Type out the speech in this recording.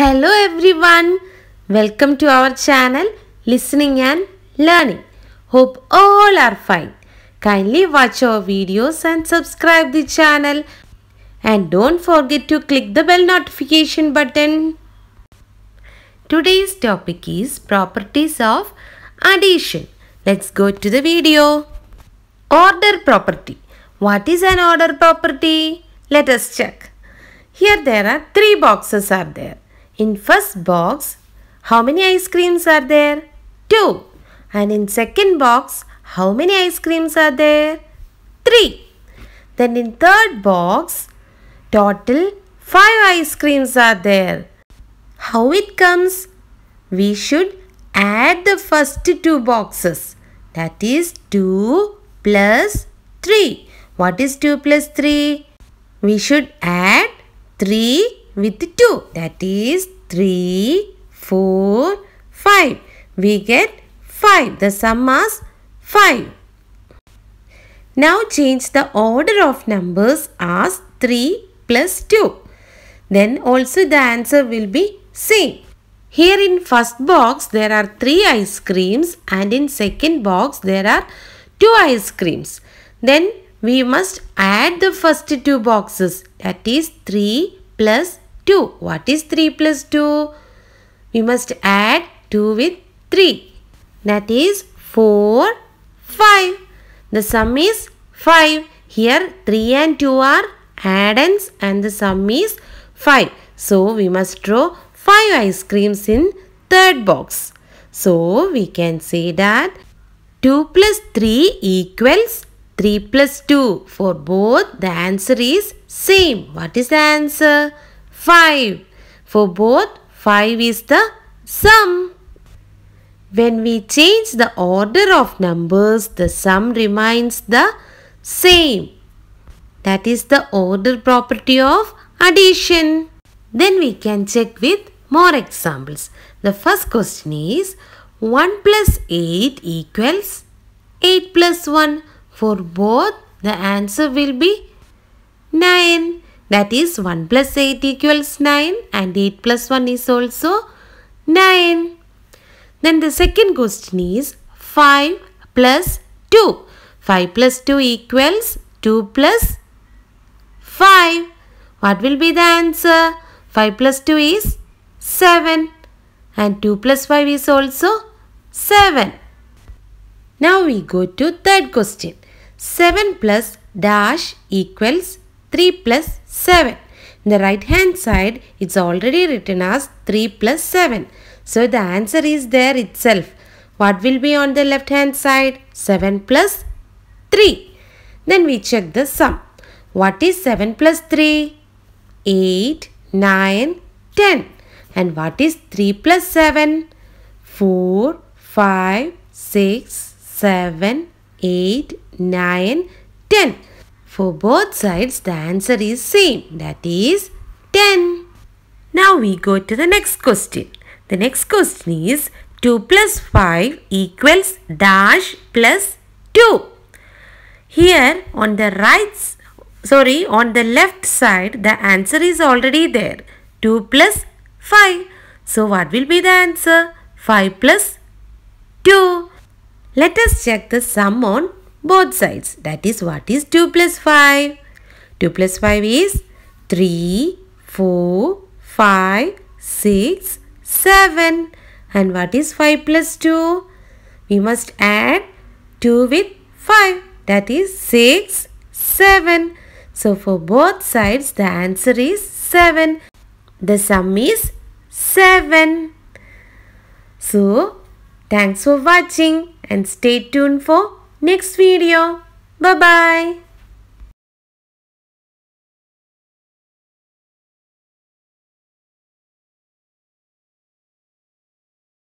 Hello everyone. Welcome to our channel Listening and Learning. Hope all are fine. Kindly watch our videos and subscribe the channel and don't forget to click the bell notification button. Today's topic is properties of addition. Let's go to the video. Order property. What is an order property? Let us check. Here there are three boxes are there. In first box, how many ice creams are there? 2. And in second box, how many ice creams are there? 3. Then in third box, total 5 ice creams are there. How it comes? We should add the first two boxes. That is 2 plus 3. What is 2 plus 3? We should add 3 with 2. That is 3, 4, 5. We get 5. The sum is 5. Now change the order of numbers as 3 plus 2. Then also the answer will be same. Here in first box there are 3 ice creams and in second box there are 2 ice creams. Then we must add the first two boxes that is 3 plus 2. What is 3 plus 2? We must add 2 with 3. That is 4, 5. The sum is 5. Here 3 and 2 are addends and the sum is 5. So we must draw 5 ice creams in third box. So we can say that 2 plus 3 equals 3 plus 2. For both the answer is same. What is the answer? 5. For both, 5 is the sum. When we change the order of numbers, the sum remains the same. That is the order property of addition. Then we can check with more examples. The first question is 1 plus 8 equals 8 plus 1. For both, the answer will be 9. That is 1 plus 8 equals 9 and 8 plus 1 is also 9. Then the second question is 5 plus 2. 5 plus 2 equals 2 plus 5. What will be the answer? 5 plus 2 is 7 and 2 plus 5 is also 7. Now we go to third question. 7 plus dash equals 3 plus 7. the right hand side, it's already written as 3 plus 7. So the answer is there itself. What will be on the left hand side? 7 plus 3. Then we check the sum. What is 7 plus 3? 8, 9, 10. And what is 3 plus 7? 4, 5, 6, 7, 8, 9, 10. For both sides, the answer is same, that is 10. Now we go to the next question. The next question is 2 plus 5 equals dash plus 2. Here on the right, sorry, on the left side, the answer is already there. 2 plus 5. So what will be the answer? 5 plus 2. Let us check the sum on both sides. That is what is 2 plus 5. 2 plus 5 is 3, 4, 5, 6, 7. And what is 5 plus 2? We must add 2 with 5. That is 6, 7. So for both sides the answer is 7. The sum is 7. So thanks for watching and stay tuned for next video. Bye-bye.